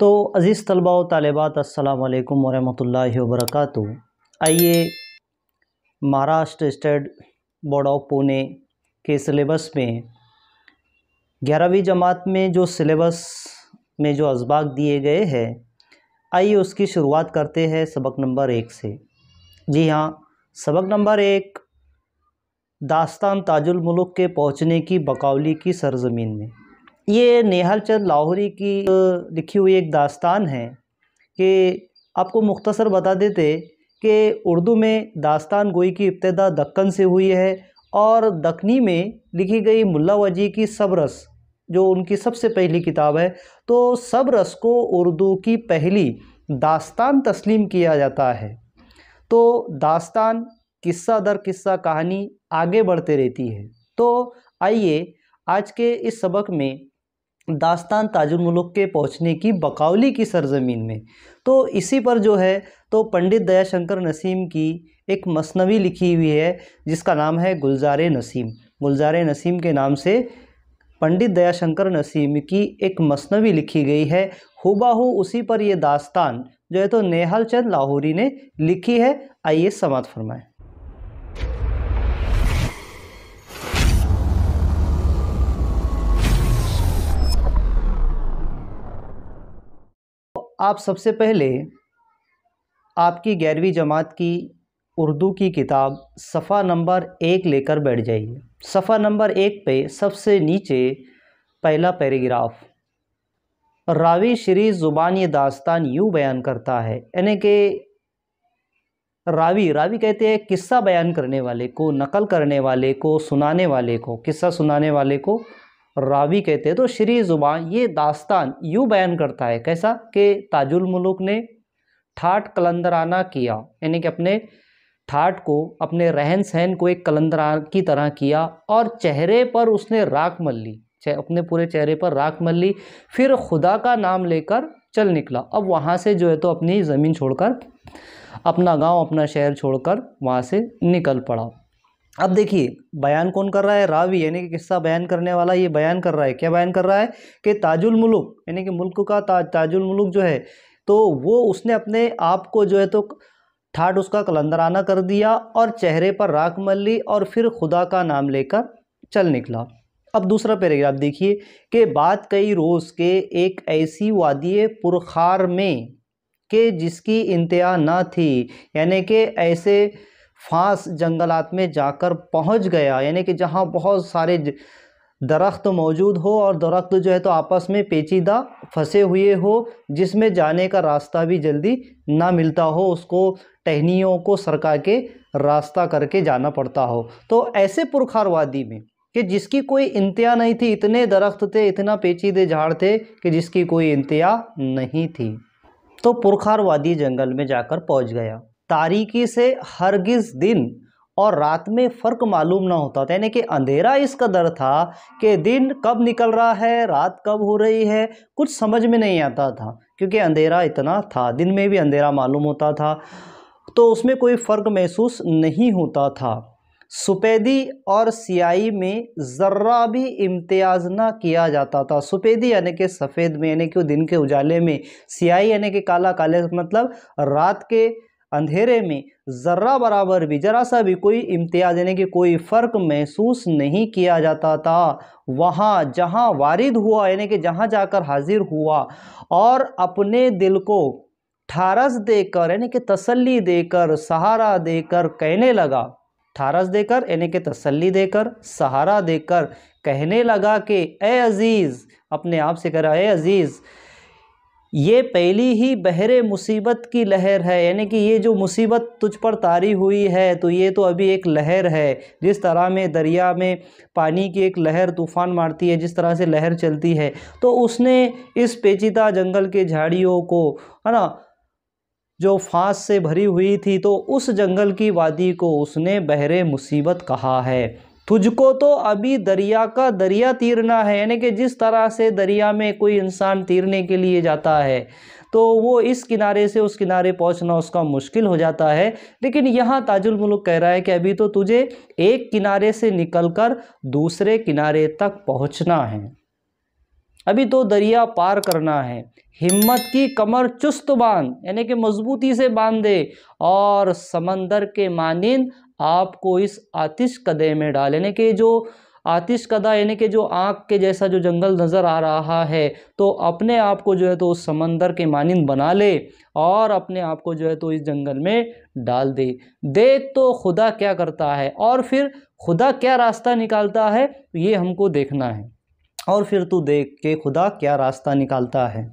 तो अज़ीज़ तलबा व तालबात असलकम वरहमल वर्क आइए Maharashtra state board of Pune के सिलेबस में ग्यारहवीं जमात में जो सिलेबस में जो इसबाक दिए गए हैं आइए उसकी शुरुआत करते हैं सबक नंबर एक से जी हाँ सबक नंबर एक दास्तान ताजुल मुल्क के पहुँचने की बकावली की सरजमीन में ये नेहल चंद लाहौरी की लिखी हुई एक दास्तान है कि आपको मुख्तसर बता देते कि उर्दू में दास्तान गोई की इब्तदा दक्कन से हुई है और दखनी में लिखी गई मुल्ला वजी की सबरस जो उनकी सबसे पहली किताब है तो सबरस को उर्दू की पहली दास्तान तस्लीम किया जाता है तो दास्तान किस्सा दर किस्सा कहानी आगे बढ़ते रहती है तो आइए आज के इस सबक में दास्तान ताजुल मुल्क के पहुंचने की बकावली की सरजमीन में तो इसी पर जो है तो पंडित दयाशंकर नसीम की एक मसनवी लिखी हुई है जिसका नाम है गुलजार नसीम गुलजार नसीम के नाम से पंडित दयाशंकर नसीम की एक मसनवी लिखी गई है हुबाहू उसी पर यह दास्तान जो है तो नेहाल चंद लाहौरी ने लिखी है आइए समात फरमाएँ आप सबसे पहले आपकी ग्यारहवीं जमात की उर्दू की किताब सफ़ा नंबर एक लेकर बैठ जाइए सफ़ा नंबर एक पे सबसे नीचे पहला पैराग्राफ रावी श्री ज़ुबान ये दास्तान यूँ बयान करता है यानी कि रावी रावी कहते हैं किस्सा बयान करने वाले को नकल करने वाले को सुनाने वाले को किस्सा सुनाने वाले को रावी कहते हैं तो श्री जुबा ये दास्तान यूँ बयान करता है कैसा कि ताजुल मुलूक ने ठाट कलंदराना किया यानी कि अपने ठाट को अपने रहन सहन को एक कलंदरा की तरह किया और चेहरे पर उसने राख मल ली अपने पूरे चेहरे पर राख मल ली फिर खुदा का नाम लेकर चल निकला अब वहाँ से जो है तो अपनी ज़मीन छोड़कर अपना गांव अपना शहर छोड़कर वहाँ से निकल पड़ा अब देखिए बयान कौन कर रहा है रावी यानी कि किस्सा बयान करने वाला ये बयान कर रहा है क्या बयान कर रहा है कि ताजुल मुल्क यानी कि मुल्क का ता, ताजुल मुल्क जो है तो वो उसने अपने आप को जो है तो ठाट उसका कलंदराना कर दिया और चेहरे पर राख मल ली और फिर खुदा का नाम लेकर चल निकला अब दूसरा पैराग्राफ देखिए कि बात कई रोज़ के एक ऐसी वादिय पुरखार में के जिसकी इंतहा ना थी यानी कि ऐसे फांस जंगलात में जाकर पहुंच गया यानी कि जहां बहुत सारे दरख्त मौजूद हो और दरख्त जो है तो आपस में पेचीदा फंसे हुए हो जिसमें जाने का रास्ता भी जल्दी ना मिलता हो उसको टहनियों को सरका के रास्ता करके जाना पड़ता हो तो ऐसे पुरखारवादी में कि जिसकी कोई इंतहा नहीं थी इतने दरख्त थे इतना पेचीदे झाड़ थे कि जिसकी कोई इंतहा नहीं थी तो पुरखारवादी जंगल में जाकर पहुंच गया तारीकी से हरगिज़ दिन और रात में फ़र्क मालूम ना होता था यानी कि अंधेरा इस कदर था कि दिन कब निकल रहा है रात कब हो रही है कुछ समझ में नहीं आता था क्योंकि अंधेरा इतना था दिन में भी अंधेरा मालूम होता था तो उसमें कोई फ़र्क महसूस नहीं होता था सफ़ेदी और सियाही में ज़र्रा भी इम्तियाज़ ना किया जाता था सफ़ेदी यानी कि सफ़ेद में यानी कि दिन के उजाले में सियाही यानी कि काला काले मतलब रात के अंधेरे में ज़र्रा बराबर भी ज़रा सा भी कोई इम्तियाज़ यानी कि कोई फ़र्क महसूस नहीं किया जाता था वहाँ जहाँ वारिद हुआ यानी कि जहाँ जाकर हाजिर हुआ और अपने दिल को ठारस देकर यानी कि तसल्ली देकर सहारा देकर कहने लगा ठारस देकर यानी कि तसल्ली देकर सहारा देकर कहने लगा कि अज़ीज़ अपने आप से कह रहा है अज़ीज़ ये पहली ही बहरे मुसीबत की लहर है यानी कि ये जो मुसीबत तुझ पर तारी हुई है तो ये तो अभी एक लहर है जिस तरह में दरिया में पानी की एक लहर तूफ़ान मारती है जिस तरह से लहर चलती है तो उसने इस पेचीदा जंगल के झाड़ियों को है ना जो फांस से भरी हुई थी तो उस जंगल की वादी को उसने बहरे मुसीबत कहा है तुझको तो अभी दरिया का दरिया तीरना है यानी कि जिस तरह से दरिया में कोई इंसान तीरने के लिए जाता है तो वो इस किनारे से उस किनारे पहुंचना उसका मुश्किल हो जाता है लेकिन यहाँ ताजुल मुल्क कह रहा है कि अभी तो तुझे एक किनारे से निकलकर दूसरे किनारे तक पहुँचना है अभी तो दरिया पार करना है हिम्मत की कमर चुस्त बांध यानी कि मजबूती से बांध दे और समंदर के मानिंद आपको इस आतिश कदे में डाल यानी कि जो आतिश कदा यानी कि जो आँख के जैसा जो जंगल नज़र आ रहा है तो अपने आप को जो है तो उस समंदर के मानंद बना ले और अपने आप को जो है तो इस जंगल में डाल दे देख तो खुदा क्या करता है और फिर खुदा क्या रास्ता निकालता है ये हमको देखना है और फिर तू देख के खुदा क्या रास्ता निकालता है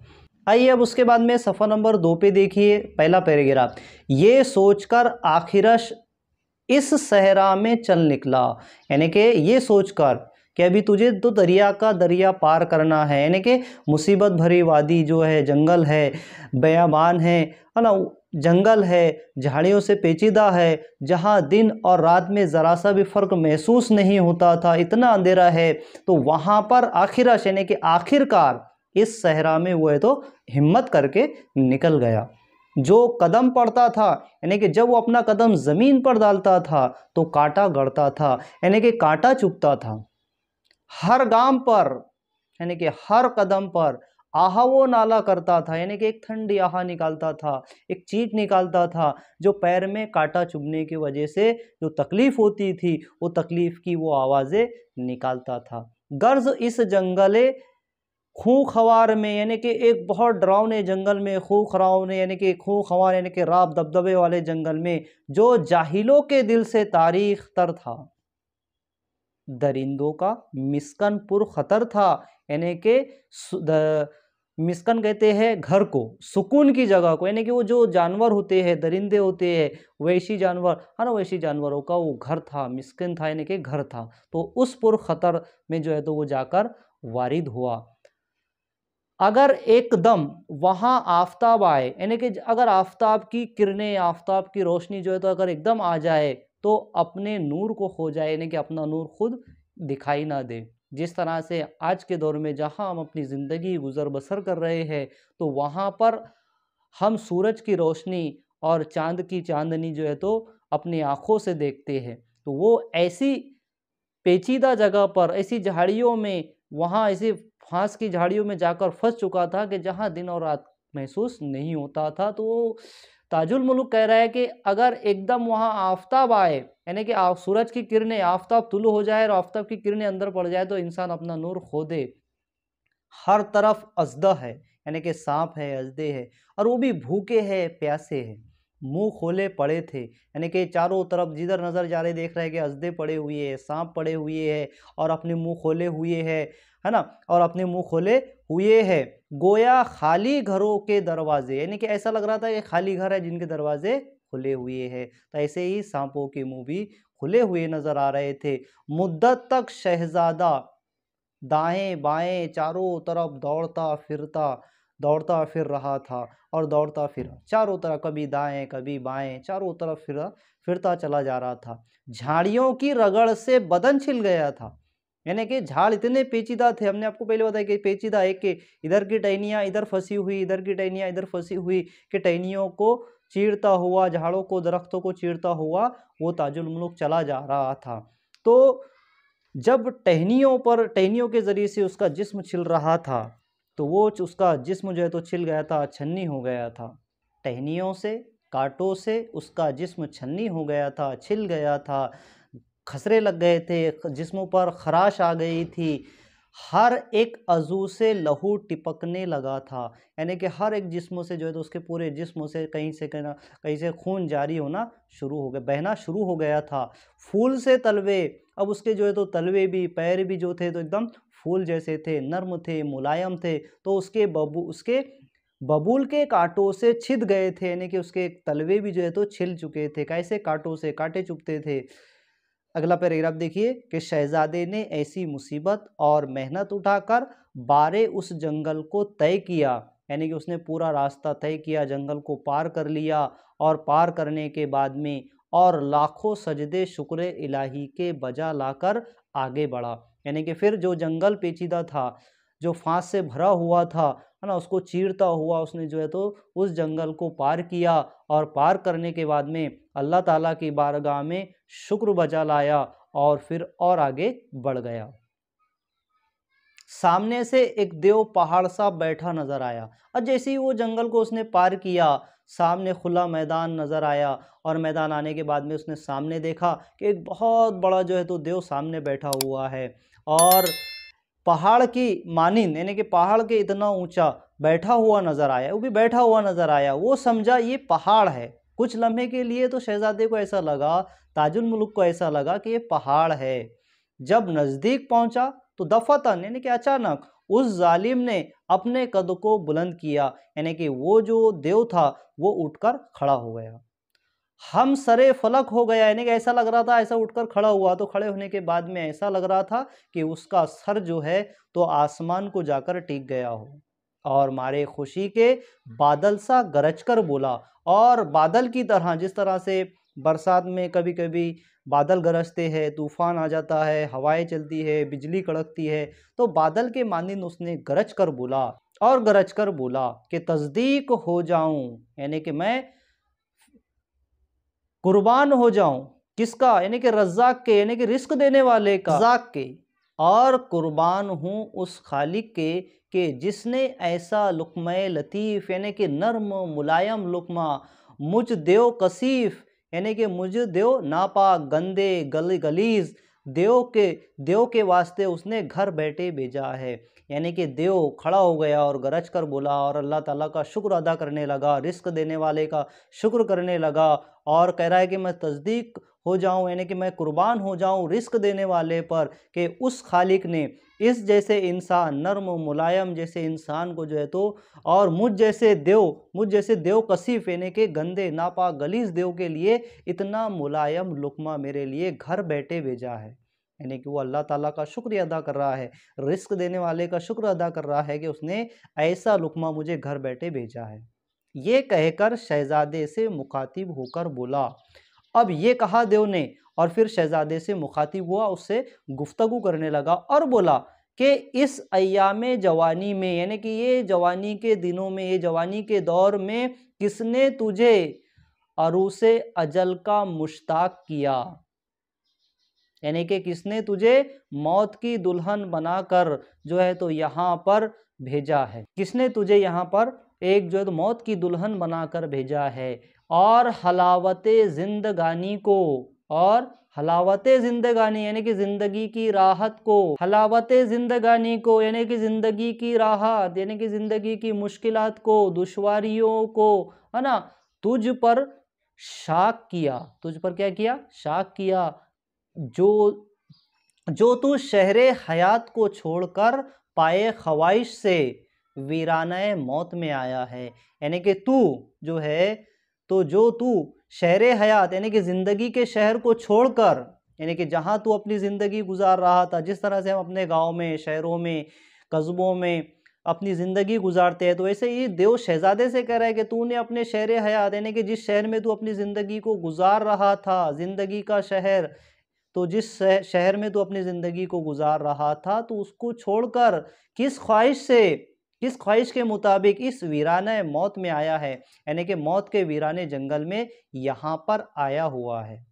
आइए अब उसके बाद में सफ़ा नंबर दो पे देखिए पहला पैराग्राफ ये सोचकर आखिरश इस सहरा में चल निकला यानी कि ये सोचकर कि अभी तुझे तो दरिया का दरिया पार करना है यानी कि मुसीबत भरी वादी जो है जंगल है बयाबान है ना जंगल है झाड़ियों से पेचीदा है जहाँ दिन और रात में ज़रा सा भी फ़र्क महसूस नहीं होता था इतना अंधेरा है तो वहाँ पर आखिर यानी कि आखिरकार इस सहरा में वो है तो हिम्मत करके निकल गया जो कदम पड़ता था यानी कि जब वो अपना कदम ज़मीन पर डालता था तो कांटा गढ़ता था यानी कि कांटा चुपता था हर गांव पर यानी कि हर कदम पर आहा वो नाला करता था यानी कि एक ठंडी आहा निकालता था एक चीट निकालता था जो पैर में कांटा चुभने की वजह से जो तकलीफ़ होती थी वो तकलीफ़ की वो आवाज़ें निकालता था गर्ज इस जंगले खूँ खवार में यानी कि एक बहुत डरावने जंगल में खू खरावने यानी कि खूँ खवार यानी कि राब दबदबे वाले जंगल में जो जाहिलों के दिल से तारीख तर था दरिंदों का मिसकन पुर खतर था यानी कि मिसकन कहते हैं घर को सुकून की जगह को यानी कि वो जो जानवर होते हैं दरिंदे होते हैं वैशी जानवर है हाँ ना वैशी जानवरों का वो घर था मिसकन था यानी कि घर था तो उस पुर खतर में जो है तो वो जाकर वारिद हुआ अगर एकदम वहाँ आफ्ताब आए यानी कि अगर आफ्ताब की किरणें आफ्ताब की रोशनी जो है तो अगर एकदम आ जाए तो अपने नूर को खो जाए यानी कि अपना नूर खुद दिखाई ना दे जिस तरह से आज के दौर में जहां हम अपनी ज़िंदगी गुजर बसर कर रहे हैं तो वहां पर हम सूरज की रोशनी और चांद की चांदनी जो है तो अपनी आँखों से देखते हैं तो वो ऐसी पेचीदा जगह पर ऐसी झाड़ियों में वहाँ ऐसी फांस की झाड़ियों में जाकर फंस चुका था कि जहाँ दिन और रात महसूस नहीं होता था तो ताजुल मुल्क कह रहा है कि अगर एकदम वहाँ आफ्ताब आए यानी कि सूरज की किरणें आफ्ताब तुलू हो जाए और आफ्ताब की किरणें अंदर पड़ जाए तो इंसान अपना नूर खो दे हर तरफ अजदा है यानी कि सांप है अजदे है और वो भी भूखे है प्यासे है मुंह खोले पड़े थे यानी कि चारों तरफ जिधर नज़र जा रहे देख रहे हैं कि अजदे पड़े हुए हैं सांप पड़े हुए हैं और अपने मुंह खोले हुए है है ना और अपने मुंह खोले हुए हैं गोया खाली घरों के दरवाजे यानी कि ऐसा लग रहा था कि खाली घर है जिनके दरवाजे खुले हुए हैं तो ऐसे ही सांपों के मुंह भी खुले हुए नज़र आ रहे थे मुद्दत तक शहजादा दाएं बाएं चारों तरफ दौड़ता फिरता दौड़ता फिर रहा था और दौड़ता फिर चारों तरफ कभी दाएं कभी बाएं चारों तरफ फिरा फिरता चला जा रहा था झाड़ियों की रगड़ से बदन छिल गया था यानी कि झाड़ इतने पेचीदा थे हमने आपको पहले बताया कि पेचीदा है कि इधर की टहनियाँ इधर फंसी हुई इधर की टहनियाँ इधर फंसी हुई कि टहनियों को चीरता हुआ झाड़ों को दरख्तों को चीरता हुआ वो ताजुल मुल्क चला जा रहा था तो जब टहनियों पर टहनियों के ज़रिए से उसका जिस्म छिल रहा था तो वो उसका जिस्म जो है तो छिल गया था छन्नी हो गया था टहनियों से कांटों से उसका जिस्म छन्नी हो गया था छिल गया था खसरे लग गए थे जिस्मों पर खराश आ गई थी हर एक अजू से लहू टिपकने लगा था यानी कि हर एक जिस्मों से जो है तो उसके पूरे जिस्मों से कहीं से कहीं कहीं से खून जारी होना शुरू हो गया बहना शुरू हो गया था फूल से तलवे अब उसके जो है तो तलवे भी पैर भी जो थे तो एकदम फूल जैसे थे नर्म थे मुलायम थे तो उसके बबू उसके बबूल के कांटों से छिद गए थे यानी कि उसके तलवे भी जो है तो छिल चुके थे कैसे कांटों से कांटे चुपते थे अगला पैराग्राफ देखिए कि शहजादे ने ऐसी मुसीबत और मेहनत उठाकर बारे उस जंगल को तय किया यानी कि उसने पूरा रास्ता तय किया जंगल को पार कर लिया और पार करने के बाद में और लाखों सजदे शुक्र इलाही के बजा लाकर आगे बढ़ा यानी कि फिर जो जंगल पेचीदा था जो फांस से भरा हुआ था है ना उसको चीरता हुआ उसने जो है तो उस जंगल को पार किया और पार करने के बाद में अल्लाह ताला की बारगाह में शुक्र बजा लाया और फिर और आगे बढ़ गया सामने से एक देव पहाड़ सा बैठा नजर आया और जैसे ही वो जंगल को उसने पार किया सामने खुला मैदान नज़र आया और मैदान आने के बाद में उसने सामने देखा कि एक बहुत बड़ा जो है तो देव सामने बैठा हुआ है और पहाड़ की मानिंद यानी कि पहाड़ के इतना ऊंचा बैठा हुआ नज़र आया वो भी बैठा हुआ नज़र आया वो समझा ये पहाड़ है कुछ लम्हे के लिए तो शहजादे को ऐसा लगा ताजुल मुल्क को ऐसा लगा कि ये पहाड़ है जब नज़दीक पहुंचा तो दफतन यानी कि अचानक उस जालिम ने अपने कद को बुलंद किया यानी कि वो जो देव था वो उठकर खड़ा हो गया हम सरे फलक हो गया यानी कि ऐसा लग रहा था ऐसा उठकर खड़ा हुआ तो खड़े होने के बाद में ऐसा लग रहा था कि उसका सर जो है तो आसमान को जाकर टिक गया हो और मारे खुशी के बादल सा गरज कर बोला और बादल की तरह जिस तरह से बरसात में कभी कभी बादल गरजते हैं तूफान आ जाता है हवाएं चलती है बिजली कड़कती है तो बादल के मानंद उसने गरज कर बोला और गरज कर बोला कि तस्दीक हो जाऊं यानी कि मैं कुर्बान हो जाऊं किसका यानी कि रज़ाक के यानी कि रिस्क देने वाले का रज़ाक के और कुर्बान हूँ उस खालिक के कि जिसने ऐसा लुकमय लतीफ़ यानी कि नर्म मुलायम लुकमा मुझ देव कसीफ़ यानी कि मुझे देव नापाक गंदे गली गलीज देव के देव के वास्ते उसने घर बैठे भेजा है यानी कि देव खड़ा हो गया और गरज कर बोला और अल्लाह ताला का शुक्र अदा करने लगा रिस्क देने वाले का शुक्र करने लगा और कह रहा है कि मैं तस्दीक हो जाऊं यानी कि मैं कुर्बान हो जाऊं रिस्क देने वाले पर कि उस खालिक ने इस जैसे इंसान नर्म मुलायम जैसे इंसान को जो है तो और मुझ जैसे देव मुझ जैसे देव कसीफ यानी कि गंदे नापा गलीस देव के लिए इतना मुलायम लुकमा मेरे लिए घर बैठे भेजा है यानी कि वो अल्लाह ताला का शुक्रिया अदा कर रहा है रिस्क देने वाले का शुक्र अदा कर रहा है कि उसने ऐसा लुकमा मुझे घर बैठे भेजा है ये कहकर शहजादे से मुखातिब होकर बोला अब ये कहा देव ने और फिर शहजादे से मुखातिब हुआ उससे गुफ्तगु करने लगा और बोला कि इस अयाम जवानी में यानी कि ये जवानी के दिनों में ये जवानी के दौर में किसने तुझे अरूस अजल का मुश्ताक किया यानी कि किसने तुझे मौत की दुल्हन बनाकर जो है तो यहाँ पर भेजा है किसने तुझे यहाँ पर एक जो है तो मौत की दुल्हन बनाकर भेजा है और हलावत जिंदगानी को और हलावत जिंदगानी यानी कि ज़िंदगी की राहत को हलावत जिंदगानी को यानी कि ज़िंदगी की राहत यानी कि ज़िंदगी की मुश्किल को दुश्वारियों को है ना तुझ पर शाक किया तुझ पर क्या किया शाक किया जो जो तू शहर हयात को छोड़कर पाए ख्वाहिश से वीरान मौत में आया है यानी कि तू जो है तो जो तू शहर हयात यानी कि ज़िंदगी के शहर को छोड़कर यानी कि जहाँ तू अपनी ज़िंदगी गुजार रहा था जिस तरह से हम अपने गाँव में शहरों में कस्बों में अपनी ज़िंदगी गुजारते हैं तो ऐसे ही देव शहजादे से कह रहा है कि तूने अपने शहर हयात यानी कि जिस शहर में तू अपनी ज़िंदगी को गुजार रहा था ज़िंदगी का शहर तो जिस शहर में तू अपनी ज़िंदगी को गुजार रहा था तो उसको छोड़कर किस ख्वाहिश से इस ख्वाहिश के मुताबिक इस वीराना मौत में आया है यानी कि मौत के वीराने जंगल में यहाँ पर आया हुआ है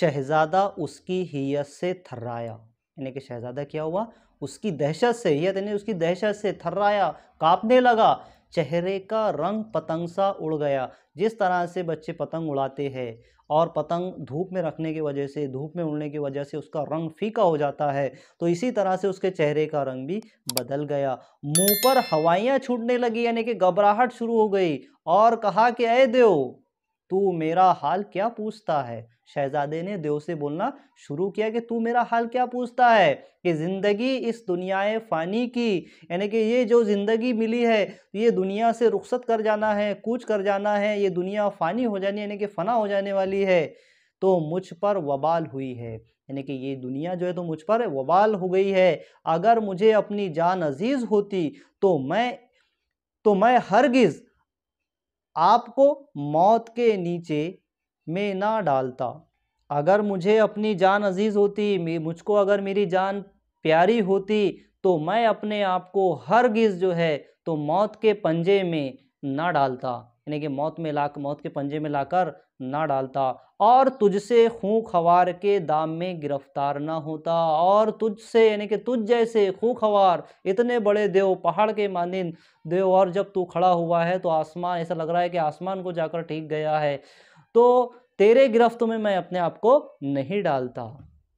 शहज़ादा उसकी हियत से थर्राया यानी कि शहज़ादा क्या हुआ उसकी दहशत से हियत यानी उसकी दहशत से थर्राया कांपने लगा चेहरे का रंग पतंग सा उड़ गया जिस तरह से बच्चे पतंग उड़ाते हैं और पतंग धूप में रखने की वजह से धूप में उड़ने की वजह से उसका रंग फीका हो जाता है तो इसी तरह से उसके चेहरे का रंग भी बदल गया मुंह पर हवाइयाँ छूटने लगी यानी कि घबराहट शुरू हो गई और कहा कि अय देव तू मेरा हाल क्या पूछता है शहजादे ने देव से बोलना शुरू किया कि तू मेरा हाल क्या पूछता है कि ज़िंदगी इस दुनियाए फ़ानी की यानी कि ये जो ज़िंदगी मिली है ये दुनिया से रुखसत कर जाना है कूच कर जाना है ये दुनिया फ़ानी हो जानी यानी कि फ़ना हो जाने वाली है तो मुझ पर वबाल हुई है यानी कि ये दुनिया जो है तो मुझ पर वबाल हो गई है अगर मुझे अपनी जान अजीज़ होती तो मैं तो मैं हरगिज़ आपको मौत के नीचे में ना डालता अगर मुझे अपनी जान अजीज़ होती मुझको अगर मेरी जान प्यारी होती तो मैं अपने आप को हर गिज़ जो है तो मौत के पंजे में ना डालता यानी कि मौत में ला मौत के पंजे में लाकर ना डालता और तुझसे खूँ खवार के दाम में गिरफ्तार ना होता और तुझसे यानी कि तुझ जैसे खूँ खवार इतने बड़े देव पहाड़ के मानिंद देव और जब तू खड़ा हुआ है तो आसमान ऐसा लग रहा है कि आसमान को जाकर ठीक गया है तो तेरे गिरफ्त में मैं अपने आप को नहीं डालता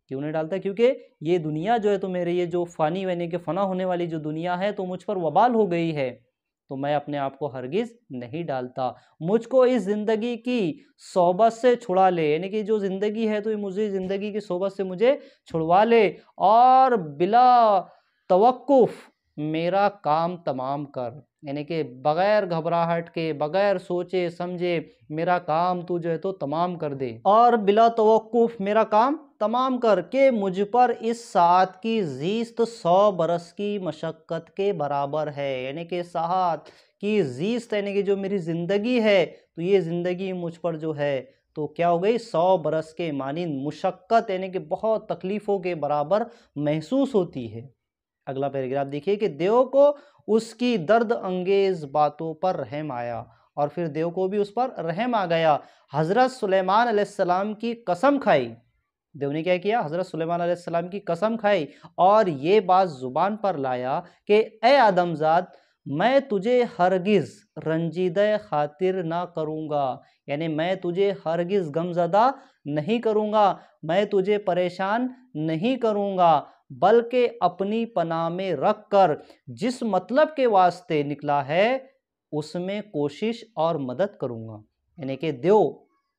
क्यों नहीं डालता क्योंकि ये दुनिया जो है तो मेरे ये जो फ़ानी यानी कि फ़ना होने वाली जो दुनिया है तो मुझ पर वबाल हो गई है तो मैं अपने आप को हरगिज नहीं डालता मुझको इस ज़िंदगी की सोबत से छुड़ा ले यानी कि जो ज़िंदगी है तो मुझे ज़िंदगी की सोबत से मुझे छुड़वा ले और बिला तवक्कुफ़ मेरा काम तमाम कर यानी कि बगैर घबराहट के बगैर सोचे समझे मेरा काम तू जो है तो तमाम कर दे और बिला तवक़ुफ़ मेरा काम तमाम कर के मुझ पर इस सात की जीस्त सौ बरस की मशक्क़त के बराबर है यानी कि सात की जीस्त यानी कि जो मेरी ज़िंदगी है तो ये ज़िंदगी मुझ पर जो है तो क्या हो गई सौ बरस के मानंद मुशक्क़त यानी कि बहुत तकलीफ़ों के बराबर महसूस होती है अगला पैराग्राफ देखिए कि देव को उसकी दर्द अंगेज बातों पर रहम आया और फिर देव को भी उस पर रहम आ गया हज़रत सुलेमान सलाम की कसम खाई देव ने क्या किया हज़रत सुलेमान सलाम की कसम खाई और ये बात ज़ुबान पर लाया कि ए आदमजाद मैं तुझे हरगिज़ रंजीद खातिर ना करूँगा यानी मैं तुझे हरगिज़ गमजदा नहीं करूँगा मैं तुझे परेशान नहीं करूँगा बल्कि अपनी पना में रख कर जिस मतलब के वास्ते निकला है उसमें कोशिश और मदद करूँगा यानी कि देव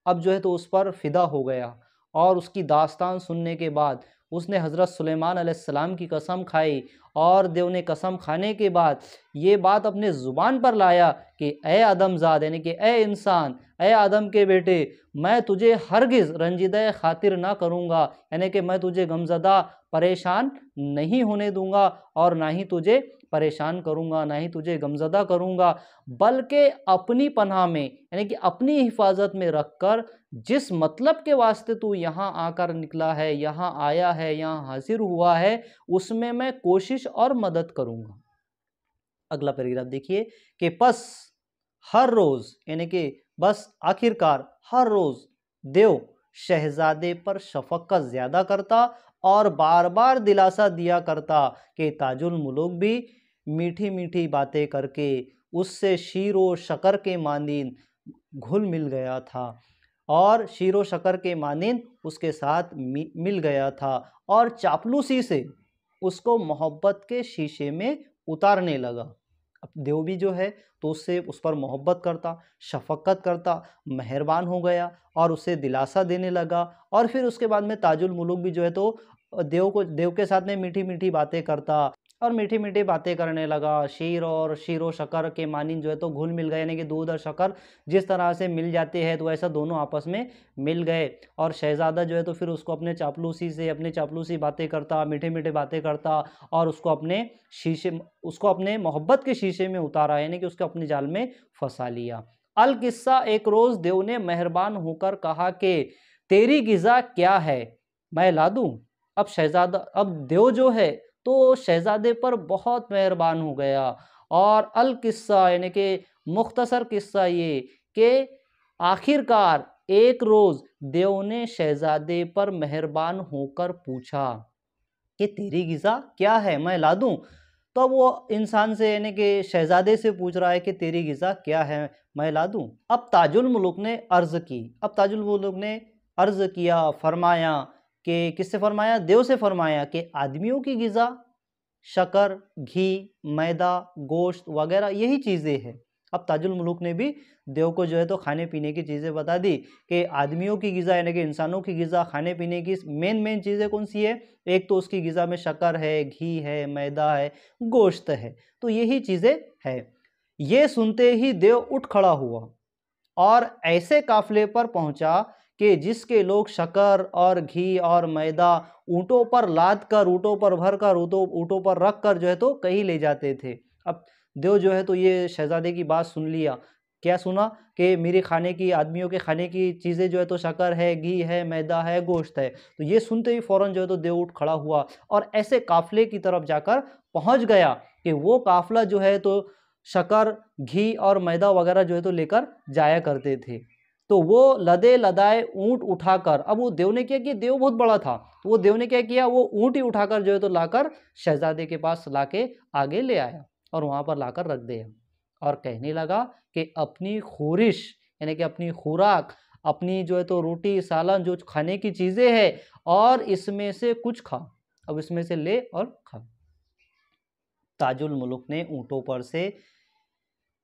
अब जो है तो उस पर फिदा हो गया और उसकी दास्तान सुनने के बाद उसने हज़रत सुलेमान सलेमान की कसम खाई और देव ने कसम खाने के बाद ये बात अपने ज़ुबान पर लाया कि ए आदमजाद यानी कि ए इंसान ए आदम के बेटे मैं तुझे हरगिज़ रंजिद खातिर ना करूँगा यानी कि मैं तुझे गमजदा परेशान नहीं होने दूँगा और ना ही तुझे परेशान करूँगा ना ही तुझे गमजदा करूँगा बल्कि अपनी पनाह में यानी कि अपनी हिफाजत में रख कर जिस मतलब के वास्ते तू यहाँ आकर निकला है यहाँ आया है यहाँ हाजिर हुआ है उसमें मैं कोशिश कोशिश और मदद करूँगा अगला पैराग्राफ देखिए कि बस हर रोज़ यानी कि बस आखिरकार हर रोज़ देव शहजादे पर शफक्का ज़्यादा करता और बार बार दिलासा दिया करता कि ताजुल मुलूक भी मीठी मीठी बातें करके उससे शीर व शकर के मानंद घुल मिल गया था और शीर व शकर के मानंद उसके साथ मिल गया था और चापलूसी से उसको मोहब्बत के शीशे में उतारने लगा अब देव भी जो है तो उससे उस पर मोहब्बत करता शफक्कत करता मेहरबान हो गया और उसे दिलासा देने लगा और फिर उसके बाद में ताजुल मुलूक भी जो है तो देव को देव के साथ में मीठी मीठी बातें करता और मीठी मीठी बातें करने लगा शीर और शीरो शकर के मानिन जो है तो घुल मिल गए यानी कि दूध और शकर जिस तरह से मिल जाते हैं तो ऐसा दोनों आपस में मिल गए और शहजादा जो है तो फिर उसको अपने चापलूसी से अपने चापलूसी बातें करता मीठे मीठे बातें करता और उसको अपने शीशे उसको अपने मोहब्बत के शीशे में उतारा यानी कि उसको अपने जाल में फंसा लिया अल किस्सा एक रोज़ देव ने मेहरबान होकर कहा कि तेरी गिज़ा क्या है मैं ला दूँ अब शहजादा अब देव जो है तो शहजादे पर बहुत मेहरबान हो गया और अल किस्सा यानी कि मुख्तसर किस्सा ये कि आखिरकार एक रोज़ देव ने शहजादे पर मेहरबान होकर पूछा कि तेरी गज़ा क्या है मैं ला दूँ तो वो इंसान से यानी कि शहजादे से पूछ रहा है कि तेरी गज़ा क्या है मैं ला दूँ अब ताजुल मुल्क ने अर्ज़ की अब ताजुल मुल्क ने अर्ज़ किया फरमाया कि किससे फरमाया देव से फरमाया कि आदमियों की गज़ा शकर घी मैदा गोश्त वगैरह यही चीज़ें हैं अब ताजुल मुलूक ने भी देव को जो है तो खाने पीने की चीज़ें बता दी कि आदमियों की गज़ा यानी कि इंसानों की गज़ा खाने पीने की मेन मेन चीज़ें कौन सी है एक तो उसकी गज़ा में शकर है घी है मैदा है गोश्त है तो यही चीज़ें है ये सुनते ही देव उठ खड़ा हुआ और ऐसे काफले पर पहुंचा कि जिसके लोग शकर और घी और मैदा ऊँटों पर लाद कर ऊँटों पर भर कर ऊँटों ऊँटों पर रख कर जो है तो कहीं ले जाते थे अब देव जो है तो ये शहजादे की बात सुन लिया क्या सुना कि मेरे खाने की आदमियों के खाने की चीज़ें जो है तो शकर है घी है मैदा है गोश्त है तो ये सुनते ही फ़ौरन जो है तो देव उठ खड़ा हुआ और ऐसे काफ़िले की तरफ जाकर पहुंच गया कि वो काफ़िला जो है तो शकर घी और मैदा वगैरह जो है तो लेकर जाया करते थे तो वो लदे लदाए ऊँट उठाकर अब वो देव ने क्या किया देव बहुत बड़ा था तो वो देव ने क्या किया वो ऊँट ही उठाकर जो है तो लाकर शहजादे के पास ला आगे ले आया और वहाँ पर लाकर रख दिया और कहने लगा कि अपनी खुरिश यानी कि अपनी खुराक अपनी जो है तो रोटी सालन जो खाने की चीज़ें हैं और इसमें से कुछ खा अब इसमें से ले और खा ताजुल मुल्क ने ऊँटों पर से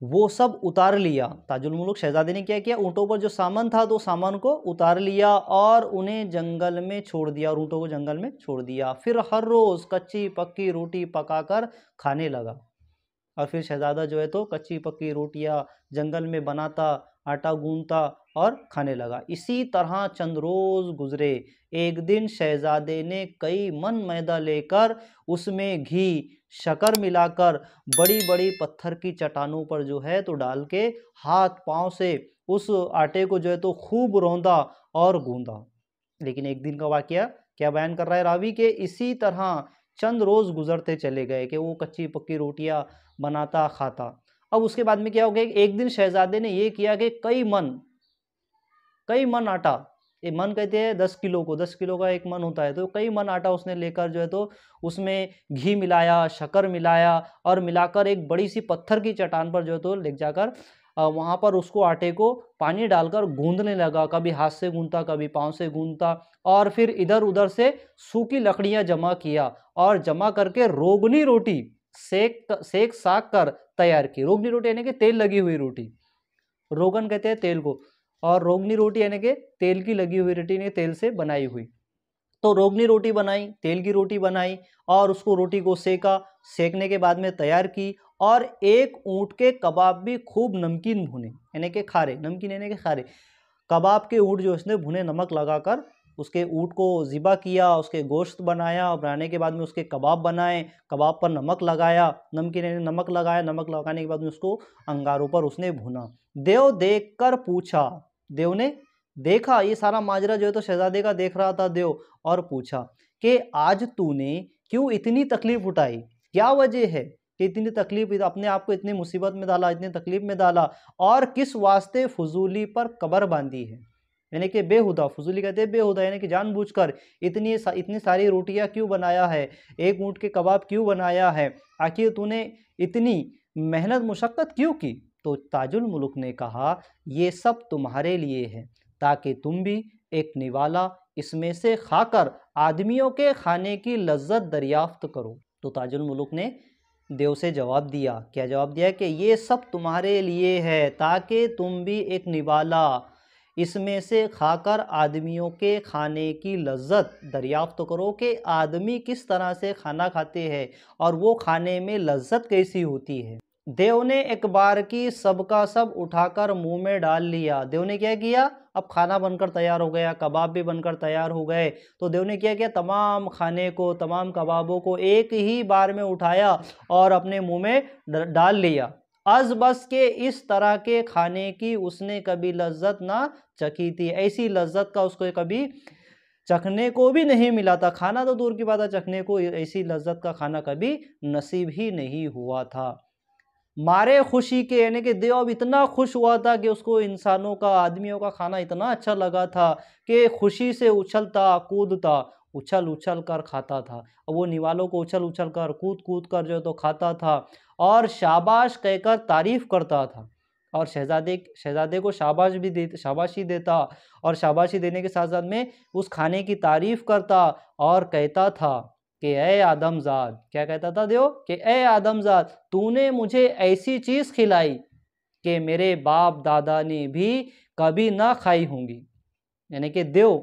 वो सब उतार लिया ताजुल मुल्क शहजादे ने क्या किया ऊँटों पर जो सामान था तो सामान को उतार लिया और उन्हें जंगल में छोड़ दिया और ऊँटों को जंगल में छोड़ दिया फिर हर रोज़ कच्ची पक्की रोटी पकाकर खाने लगा और फिर शहजादा जो है तो कच्ची पक्की रोटियाँ जंगल में बनाता आटा गूंदता और खाने लगा इसी तरह चंद रोज़ गुजरे एक दिन शहजादे ने कई मन मैदा लेकर उसमें घी शकर मिलाकर बड़ी बड़ी पत्थर की चट्टानों पर जो है तो डाल के हाथ पांव से उस आटे को जो है तो खूब रौंदा और गूंदा लेकिन एक दिन का वाक्य क्या बयान कर रहा है रावी के इसी तरह चंद रोज़ गुजरते चले गए कि वो कच्ची पक्की रोटियां बनाता खाता अब उसके बाद में क्या हो गया एक दिन शहजादे ने ये किया कि कई मन कई मन आटा ये मन कहते हैं दस किलो को दस किलो का एक मन होता है तो कई मन आटा उसने लेकर जो है तो उसमें घी मिलाया शक्कर मिलाया और मिलाकर एक बड़ी सी पत्थर की चट्टान पर जो है तो ले जाकर वहाँ पर उसको आटे को पानी डालकर गूंदने लगा कभी हाथ से गूंदता कभी पाँव से गूंदता और फिर इधर उधर से सूखी लकड़ियाँ जमा किया और जमा करके रोगनी रोटी सेक सेक साक कर तैयार की रोगनी रोटी यानी कि तेल लगी हुई रोटी रोगन कहते हैं तेल को और रोगनी रोटी यानी कि तेल की लगी हुई रोटी ने तेल से बनाई हुई तो रोगनी रोटी बनाई तेल की रोटी बनाई और उसको रोटी को सेका सेकने के बाद में तैयार की और एक ऊँट के कबाब भी खूब नमकीन भुने यानी कि खारे नमकीन यानी कि खारे कबाब के ऊँट जो इसने भुने नमक लगाकर उसके ऊँट को ज़िबा किया उसके गोश्त बनाया और बनाने के बाद में उसके कबाब बनाए कबाब पर नमक लगाया नमकीन नमक लगाया नमक लगाने के बाद में उसको अंगारों पर उसने भुना देव देख कर पूछा देव ने देखा ये सारा माजरा जो है तो शहजादे का देख रहा था देव और पूछा कि आज तूने क्यों इतनी तकलीफ़ उठाई क्या वजह है कि इतनी तकलीफ अपने आप को इतनी मुसीबत में डाला इतनी तकलीफ में डाला और किस वास्ते फजूली पर कबर बांधी है यानी कि बेहुदा फजूली कहते हैं बेहुदा यानी कि जानबूझकर इतनी सा, इतनी सारी रोटियां क्यों बनाया है एक ऊँट के कबाब क्यों बनाया है आखिर तूने इतनी मेहनत मुशक्क़त क्यों की तो ताजुल मुल्क ने कहा ये सब तुम्हारे लिए है ताकि तुम भी एक निवाला इसमें से खाकर आदमियों के खाने की लज्जत दरियाफ्त करो तो ताजुल मुल्क ने देव से जवाब दिया क्या जवाब दिया कि ये सब तुम्हारे लिए है ताकि तुम भी एक निवाला इसमें से खाकर आदमियों के खाने की लज्जत दरियाफ्त तो करो कि आदमी किस तरह से खाना खाते हैं और वो खाने में लज्जत कैसी होती है देव ने एक बार की सब का सब उठाकर मुंह में डाल लिया देव ने क्या किया अब खाना बनकर तैयार हो गया कबाब भी बनकर तैयार हो गए तो देव ने क्या किया तमाम खाने को तमाम कबाबों को एक ही बार में उठाया और अपने मुंह में डाल लिया अज बस के इस तरह के खाने की उसने कभी लज्जत ना चखी थी ऐसी लज्जत का उसको कभी चखने को भी नहीं मिला था खाना तो दूर की बात है चखने को ऐसी लज्जत का खाना कभी नसीब ही नहीं हुआ था मारे खुशी के यानी कि देव इतना खुश हुआ था कि उसको इंसानों का आदमियों का खाना इतना अच्छा लगा था कि खुशी से उछलता कूदता उछल उछल कर खाता था अब वो निवालों को उछल उछल कर कूद कूद कर जो तो खाता था और शाबाश कहकर तारीफ़ करता था और शहजादे शहजादे को शाबाश भी दे शाबाशी देता और शाबाशी देने के साथ साथ में उस खाने की तारीफ़ करता और कहता था कि ए आदमजाद क्या कहता था देव कि ए आदमजाद तूने मुझे ऐसी चीज़ खिलाई कि मेरे बाप दादा ने भी कभी ना खाई होंगी यानी कि देव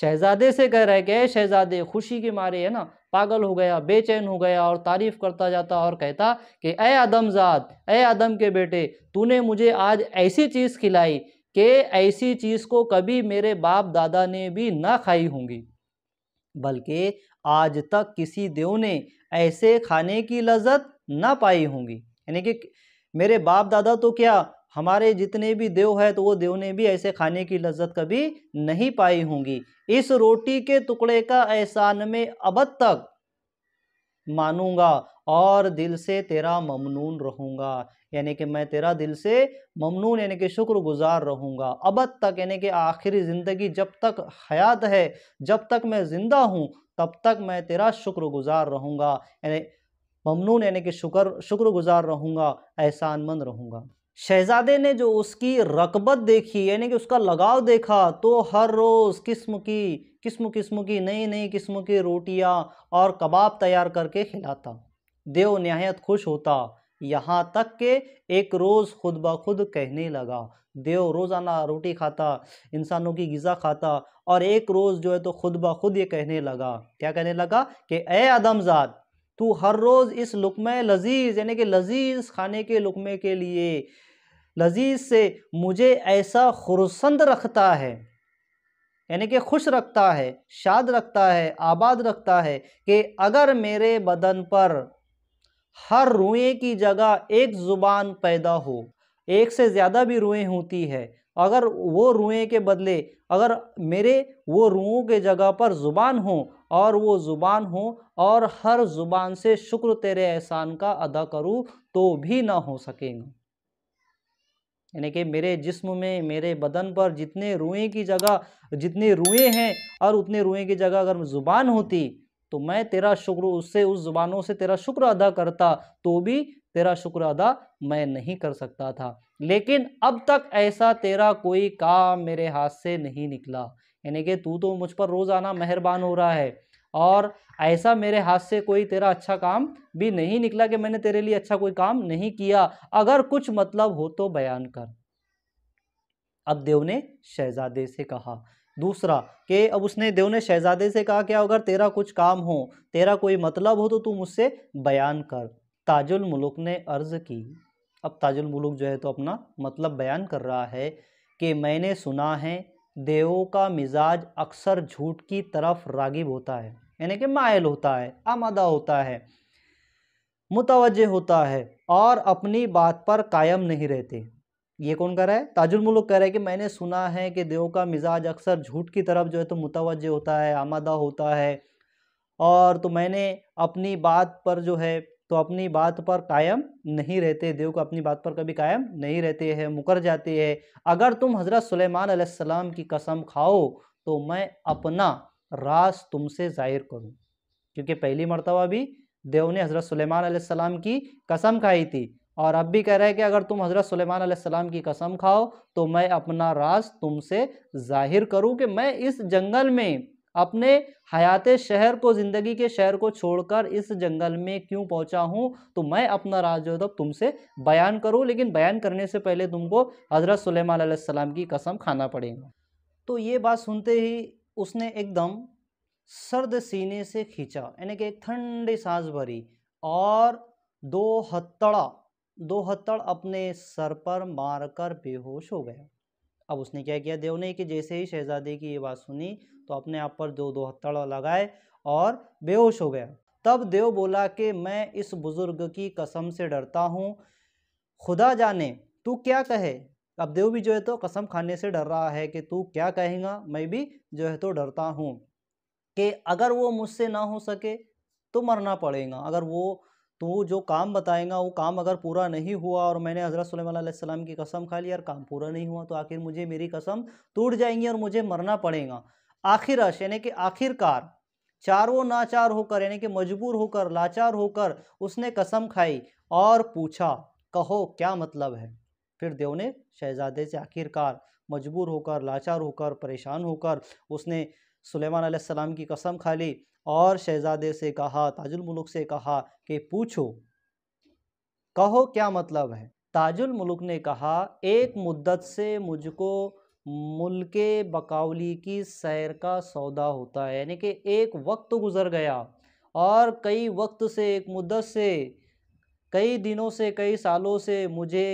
शहजादे से कह रहे कि शहजादे खुशी के मारे है ना पागल हो गया बेचैन हो गया और तारीफ़ करता जाता और कहता कि ए आदमजाद ए आदम के बेटे तूने मुझे आज ऐसी चीज़ खिलाई कि ऐसी चीज़ को कभी मेरे बाप दादा ने भी ना खाई होंगी बल्कि आज तक किसी देव ने ऐसे खाने की लज्जत ना पाई होंगी यानी कि मेरे बाप दादा तो क्या हमारे जितने भी देव है तो वो देव ने भी ऐसे खाने की लज्जत कभी नहीं पाई होंगी इस रोटी के टुकड़े का एहसान में अब तक मानूंगा और दिल से तेरा ममनून रहूंगा यानी कि मैं तेरा दिल से ममनून यानी कि शुक्रगुजार रहूंगा अब तक यानी कि आखिरी ज़िंदगी जब तक हयात है जब तक मैं ज़िंदा हूँ तब तक मैं तेरा शुक्रगुजार रहूँगा यानी ममनून यानी कि शुक्र शुक्रगुजार रहूँगा एहसानमंद रहूँगा शहजादे ने जो उसकी रकबत देखी यानी कि उसका लगाव देखा तो हर रोज़ किस्म की किस्म किस्म की नई नई किस्म की रोटियां और कबाब तैयार करके खिलाता देव नहायत खुश होता यहाँ तक के एक रोज़ खुद ब खुद कहने लगा देव रोज़ाना रोटी खाता इंसानों की गज़ा खाता और एक रोज़ जो है तो खुद ब खुद ये कहने लगा क्या कहने लगा कि ए आदमजाद तू हर रोज़ इस लुकमे लजीज़ यानी कि लजीज़ खाने के लुकमे के लिए लजीज से मुझे ऐसा खुरसंद रखता है यानी कि खुश रखता है शाद रखता है आबाद रखता है कि अगर मेरे बदन पर हर रुएँ की जगह एक ज़ुबान पैदा हो एक से ज़्यादा भी रुएँ होती है अगर वो रुएँ के बदले अगर मेरे वो रुओं के जगह पर ज़ुबान हो और वो ज़ुबान हो और हर ज़ुबान से शुक्र तेरे एहसान का अदा करूँ तो भी ना हो सकेंगे यानी कि मेरे जिस्म में मेरे बदन पर जितने रुएँ की जगह जितने रुएँ हैं और उतने रुएँ की जगह अगर ज़ुबान होती तो मैं तेरा शुक्र उससे उस ज़ुबानों से तेरा शुक्र अदा करता तो भी तेरा शुक्र अदा मैं नहीं कर सकता था लेकिन अब तक ऐसा तेरा कोई काम मेरे हाथ से नहीं निकला यानी कि तू तो मुझ पर रोज़ाना मेहरबान हो रहा है और ऐसा मेरे हाथ से कोई तेरा अच्छा काम भी नहीं निकला कि मैंने तेरे लिए अच्छा कोई काम नहीं किया अगर कुछ मतलब हो तो बयान कर अब देव ने शहजादे से कहा दूसरा कि अब उसने देव ने शहजादे से कहा कि अगर तेरा कुछ काम हो तेरा कोई मतलब हो तो तू मुझसे बयान कर ताजुल मुल्क ने अर्ज़ की अब ताजुल मुल्क जो है तो अपना मतलब बयान कर रहा है कि मैंने सुना है देवों का मिजाज अक्सर झूठ की तरफ रागिब होता है यानी कि मायल होता है आमादा होता है मुतवजह होता है और अपनी बात पर कायम नहीं रहते ये कौन कर रहा है ताजुल कह रहा है कि मैंने सुना है कि देव का मिजाज अक्सर झूठ की तरफ जो है तो मुतवजह होता है आमादा होता है और तो मैंने अपनी बात पर जो है तो अपनी बात पर कायम नहीं रहते देव को अपनी बात पर कभी कायम नहीं रहते हैं मुकर जाते हैं अगर तुम हज़रत सुलेमान सलाम की कसम खाओ तो मैं अपना रास तुमसे ज़ाहिर करूँ क्योंकि पहली मरतबा भी देव ने हज़रत सुलेमान सलाम की कसम खाई थी और अब भी कह रहा है कि अगर तुम हज़रत सुलेमान सलाम की कसम खाओ तो मैं अपना रास तुमसे जाहिर करूँ कि मैं इस जंगल में अपने हयात शहर को ज़िंदगी के शहर को छोड़कर इस जंगल में क्यों पहुंचा हूं तो मैं अपना राज जो है तुमसे बयान करूं लेकिन बयान करने से पहले तुमको हज़रत सलेमान सलाम की कसम खाना पड़ेगा तो ये बात सुनते ही उसने एकदम सर्द सीने से खींचा यानी कि एक ठंडी सांस भरी और दो हथड़ा दो हथड़ अपने सर पर मारकर बेहोश हो गया अब उसने क्या किया देव ने कि जैसे ही शहजादे की ये बात सुनी तो अपने आप पर दो दो हथड़ लगाए और बेहोश हो गया तब देव बोला कि मैं इस बुज़ुर्ग की कसम से डरता हूँ खुदा जाने तू क्या कहे अब देव भी जो है तो कसम खाने से डर रहा है कि तू क्या कहेगा मैं भी जो है तो डरता हूँ कि अगर वो मुझसे ना हो सके तो मरना पड़ेगा अगर वो तू जो काम बताएगा वो काम अगर पूरा नहीं हुआ और मैंने हज़रत सल्लल्लाहु की कसम खा ली और काम पूरा नहीं हुआ तो आखिर मुझे मेरी कसम टूट जाएंगी और मुझे मरना पड़ेगा आखिर अश यानी कि आखिरकार चारों नाचार होकर यानी कि मजबूर होकर लाचार होकर उसने कसम खाई और पूछा कहो क्या मतलब है फिर देव ने शहजादे से आखिरकार मजबूर होकर लाचार होकर परेशान होकर उसने सुलेमान सलाम की कसम खा ली और शहजादे से कहा ताजुल मुल्क से कहा कि पूछो कहो क्या मतलब है ताजुल मुल्क ने कहा एक मुद्दत से मुझको मुल्क बकावली की सैर का सौदा होता है यानी कि एक वक्त गुज़र गया और कई वक्त से एक मुद्दत से कई दिनों से कई सालों से मुझे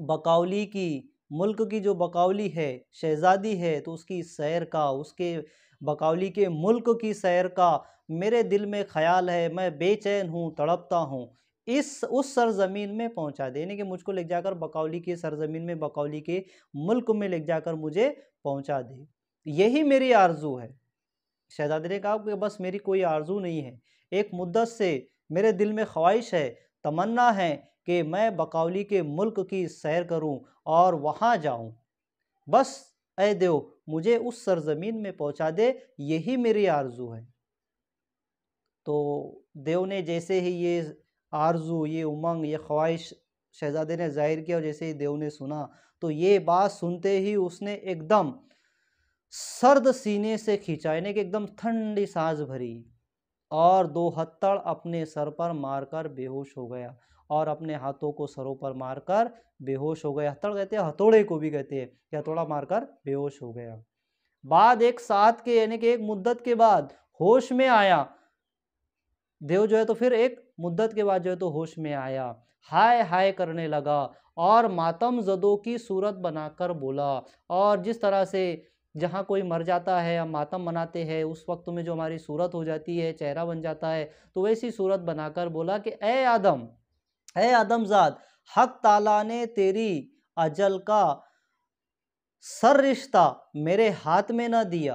बकावली की मुल्क की जो बकावली है शहज़ादी है तो उसकी सैर का उसके बकावली के मुल्क की सैर का मेरे दिल में ख्याल है मैं बेचैन हूँ तड़पता हूँ इस उस सरजमीन में पहुँचा दे यानी कि मुझको ले जाकर बकावली की सरजमीन में बकावली के मुल्क में ले जाकर मुझे पहुँचा दे यही मेरी आरजू है शहजादे ने कहा कि बस मेरी कोई आरजू नहीं है एक मुद्दत से मेरे दिल में ख्वाहिश है तमन्ना है कि मैं बकौली के मुल्क की सैर करूं और वहां जाऊं बस ए देव मुझे उस सरजमीन में पहुंचा दे यही मेरी आरजू है तो देव ने जैसे ही ये आरजू ये उमंग ये ख्वाहिश शहजादे ने जाहिर किया और जैसे ही देव ने सुना तो ये बात सुनते ही उसने एकदम सर्द सीने से खींचा यानी कि एकदम ठंडी सांस भरी और दो हत्तड़ अपने सर पर मारकर बेहोश हो गया और अपने हाथों को सरों पर मारकर बेहोश हो गया हथड़ कहते हैं हथौड़े को भी कहते हैं कि हथौड़ा मारकर बेहोश हो गया बाद एक साथ के यानी कि एक मुद्दत के बाद होश में आया देव जो है तो फिर एक मुद्दत के बाद जो है तो होश में आया हाय हाय करने लगा और मातम जदों की सूरत बनाकर बोला और जिस तरह से जहाँ कोई मर जाता है हम मातम मनाते हैं उस वक्त में जो हमारी सूरत हो जाती है चेहरा बन जाता है तो वैसी सूरत बनाकर बोला कि ए आदम है आदमजाद हक ताला ने तेरी अजल का सर रिश्ता मेरे हाथ में ना दिया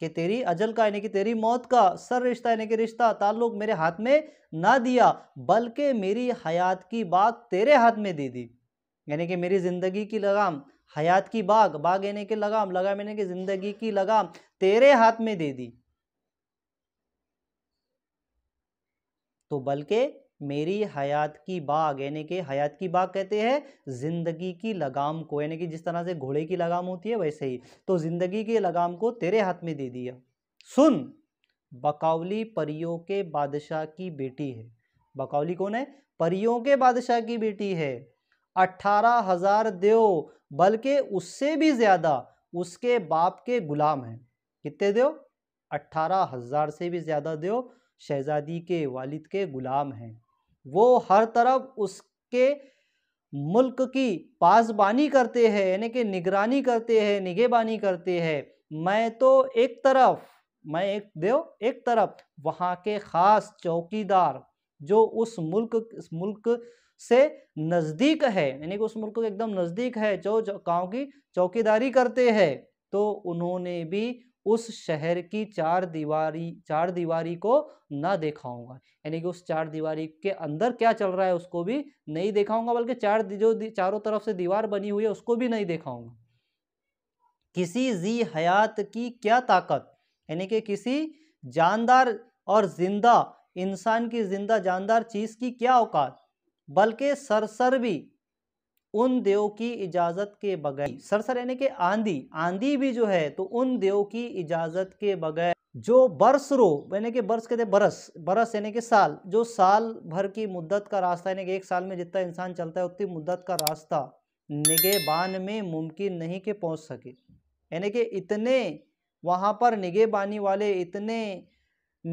कि तेरी अजल का यानी कि तेरी मौत का सर रिश्ता यानी कि रिश्ता ताल्लुक मेरे हाथ में ना दिया बल्कि मेरी हयात की बाग तेरे हाथ में दे दी यानी कि मेरी ज़िंदगी की लगाम हयात की बाग बाग यानी कि लगाम लगाम यानी कि ज़िंदगी की लगाम तेरे हाथ में दे दी तो बल्कि मेरी हयात की बाग यानी कि हयात की बाग कहते हैं ज़िंदगी की लगाम को यानी कि जिस तरह से घोड़े की लगाम होती है वैसे ही तो ज़िंदगी की लगाम को तेरे हाथ में दे दिया सुन बकावली परियों के बादशाह की बेटी है बकावली कौन है परियों के बादशाह की बेटी है अट्ठारह हजार देव बल्कि उससे भी ज़्यादा उसके बाप के गुलाम हैं कितने देव अट्ठारह हजार से भी ज़्यादा देव शहजादी के वालिद के गुलाम हैं वो हर तरफ उसके मुल्क की पासबानी करते हैं यानी कि निगरानी करते हैं निगेबानी करते हैं मैं तो एक तरफ मैं एक देव एक तरफ वहाँ के ख़ास चौकीदार जो उस मुल्क उस मुल्क से नज़दीक है यानी कि उस मुल्क के एकदम नज़दीक है जो गाँव की चौकीदारी करते हैं तो उन्होंने भी उस शहर की चार दीवारी चार दीवारी को ना देखाऊंगा यानी कि उस चार दीवारी के अंदर क्या चल रहा है उसको भी नहीं देखाऊंगा बल्कि चार जो चारों तरफ से दीवार बनी हुई है उसको भी नहीं देखाऊंगा किसी जी हयात की क्या ताकत यानी कि किसी जानदार और जिंदा इंसान की जिंदा जानदार चीज़ की क्या औकात बल्कि सरसर भी उन देव की इजाज़त के बगैर सरसर यानी कि आंधी आंधी भी जो है तो उन देव की इजाज़त के बगैर जो बरस रो यानी कि बरस कहते बरस बरस यानी कि साल जो साल भर की मुद्दत का रास्ता यानी कि एक साल में जितना इंसान चलता है उतनी मुद्दत का रास्ता निगेबान में मुमकिन नहीं के पहुंच सके यानी कि इतने वहाँ पर निगेबानी वाले इतने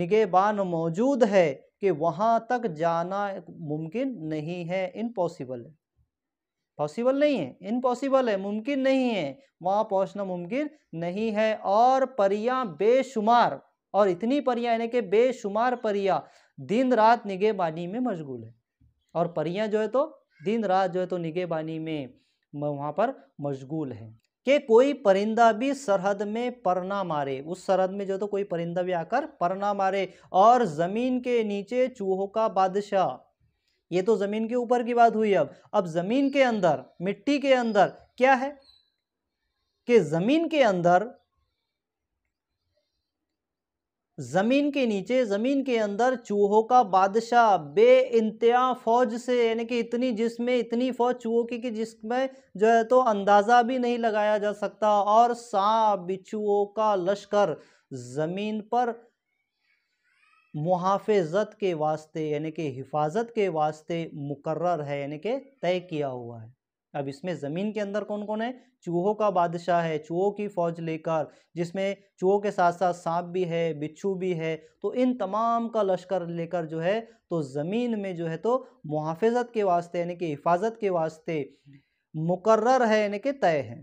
निगेबान मौजूद है कि वहाँ तक जाना मुमकिन नहीं है इम्पॉसिबल है पॉसिबल नहीं है इम्पॉसिबल है मुमकिन नहीं है वहाँ पहुँचना मुमकिन नहीं है और परियाँ बेशुमार और इतनी परियाँ यानी कि बेशुमार परिया दिन रात निगेबानी में मशगूल है और परियाँ जो है तो दिन रात जो है तो निगेबानी में वहाँ पर मशगूल है कि कोई परिंदा भी सरहद में पर ना मारे उस सरहद में जो तो कोई परिंदा भी आकर पर ना मारे और ज़मीन के नीचे चूहों का बादशाह ये तो ज़मीन के ऊपर की बात हुई अब अब ज़मीन के अंदर मिट्टी के अंदर क्या है कि ज़मीन के अंदर ज़मीन के नीचे ज़मीन के अंदर चूहों का बादशाह बे इंतहा फौज से यानी कि इतनी जिसमें इतनी फौज चूहों की कि जिसमें जो है तो अंदाज़ा भी नहीं लगाया जा सकता और सा बिचुओं का लश्कर ज़मीन पर मुहाफ़त के वास्ते यानी कि हिफाजत के वास्ते मुकर्र है यानी कि तय किया हुआ है अब इसमें ज़मीन के अंदर कौन कौन है चूहों का बादशाह है चूहों की फ़ौज लेकर जिसमें चूहों के साथ साथ सांप भी है बिच्छू भी है तो इन तमाम का लश्कर लेकर जो है तो ज़मीन में जो है तो मुहाफ़त के वास्ते यानी कि हिफाजत के वास्ते मुकर्र है यानी कि तय है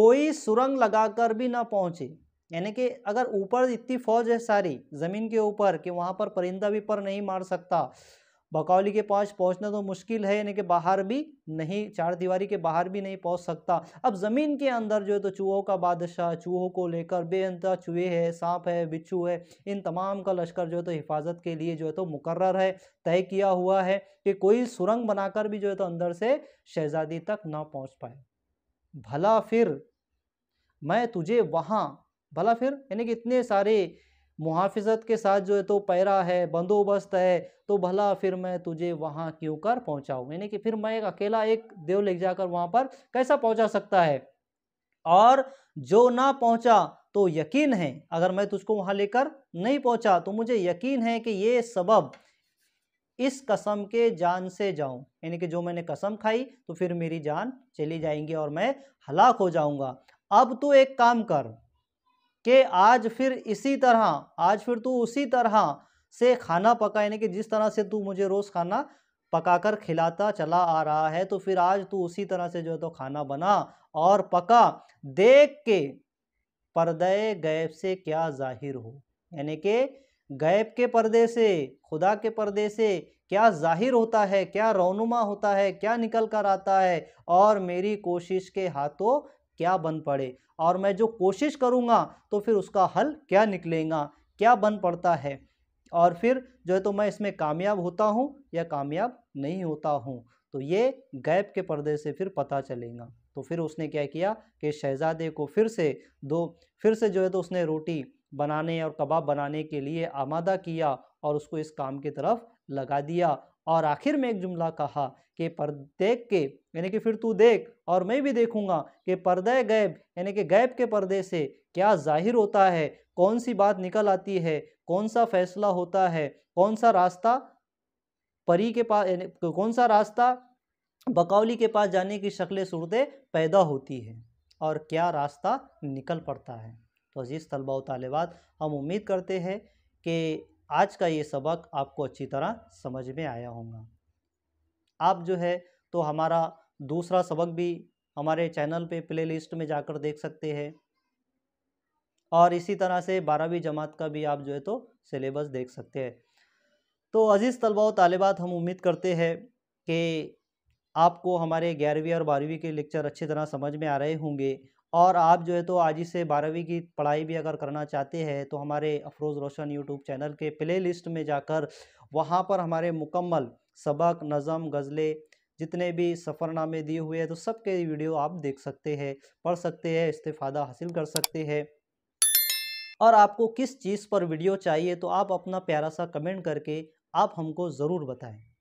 कोई सुरंग लगाकर भी ना पहुँचे यानी कि अगर ऊपर इतनी फौज है सारी ज़मीन के ऊपर कि वहाँ पर परिंदा भी पर नहीं मार सकता बकौली के पास पहुँचना तो मुश्किल है यानी कि बाहर भी नहीं चार दीवारी के बाहर भी नहीं पहुँच सकता अब ज़मीन के अंदर जो है तो चूहों का बादशाह चूहों को लेकर बेअंता चूहे है सांप है बिच्छू है इन तमाम का लश्कर जो है तो हिफाजत के लिए जो है तो मुकर्र है तय किया हुआ है कि कोई सुरंग बनाकर भी जो है तो अंदर से शहजादी तक ना पहुँच पाए भला फिर मैं तुझे वहाँ भला फिर यानी कि इतने सारे मुहाफिजत के साथ जो है तो पैरा है बंदोबस्त है तो भला फिर मैं तुझे वहाँ क्यों कर पहुँचाऊँ यानी कि फिर मैं एक अकेला एक देव ले जाकर वहाँ पर कैसा पहुँचा सकता है और जो ना पहुँचा तो यकीन है अगर मैं तुझको वहाँ लेकर नहीं पहुँचा तो मुझे यकीन है कि ये सबब इस कसम के जान से जाऊं यानी कि जो मैंने कसम खाई तो फिर मेरी जान चली जाएंगी और मैं हलाक हो जाऊंगा अब तो एक काम कर कि आज फिर इसी तरह आज फिर तू उसी तरह से खाना पका यानी कि जिस तरह से तू मुझे रोज़ खाना पका कर खिलाता चला आ रहा है तो फिर आज तू उसी तरह से जो है तो खाना बना और पका देख के पर्दे गैब से क्या जाहिर हो यानी कि गैब के पर्दे से खुदा के पर्दे से क्या जाहिर होता है क्या रोनुमा होता है क्या निकल कर आता है और मेरी कोशिश के हाथों क्या बन पड़े और मैं जो कोशिश करूँगा तो फिर उसका हल क्या निकलेगा क्या बन पड़ता है और फिर जो है तो मैं इसमें कामयाब होता हूँ या कामयाब नहीं होता हूँ तो ये गैप के पर्दे से फिर पता चलेगा तो फिर उसने क्या किया कि शहजादे को फिर से दो फिर से जो है तो उसने रोटी बनाने और कबाब बनाने के लिए आमादा किया और उसको इस काम की तरफ लगा दिया और आखिर में एक जुमला कहा कि पर देख के यानी कि फिर तू देख और मैं भी देखूंगा कि पर्दे गैब यानी कि गैब के पर्दे से क्या जाहिर होता है कौन सी बात निकल आती है कौन सा फैसला होता है कौन सा रास्ता परी के पास कौन सा रास्ता बकौली के पास जाने की शक्ल सूरत पैदा होती है और क्या रास्ता निकल पड़ता है तो अजीज़ तलबा तालबात हम उम्मीद करते हैं कि आज का ये सबक आपको अच्छी तरह समझ में आया होगा आप जो है तो हमारा दूसरा सबक भी हमारे चैनल पे प्लेलिस्ट में जाकर देख सकते हैं और इसी तरह से बारहवीं जमात का भी आप जो है तो सिलेबस देख सकते हैं तो अज़ीज़ तलबा तालिबात हम उम्मीद करते हैं कि आपको हमारे ग्यारहवीं और बारहवीं के लेक्चर अच्छी तरह समझ में आ रहे होंगे और आप जो है तो आज ही से बारहवीं की पढ़ाई भी अगर करना चाहते हैं तो हमारे अफरोज़ रोशन यूट्यूब चैनल के प्ले लिस्ट में जाकर वहाँ पर हमारे मुकम्मल सबक नज़म गज़लें जितने भी सफ़रनामे दिए हुए हैं तो सब के वीडियो आप देख सकते हैं पढ़ सकते हैं इस्तेफादा हासिल कर सकते हैं और आपको किस चीज़ पर वीडियो चाहिए तो आप अपना प्यारा सा कमेंट करके आप हमको ज़रूर बताएं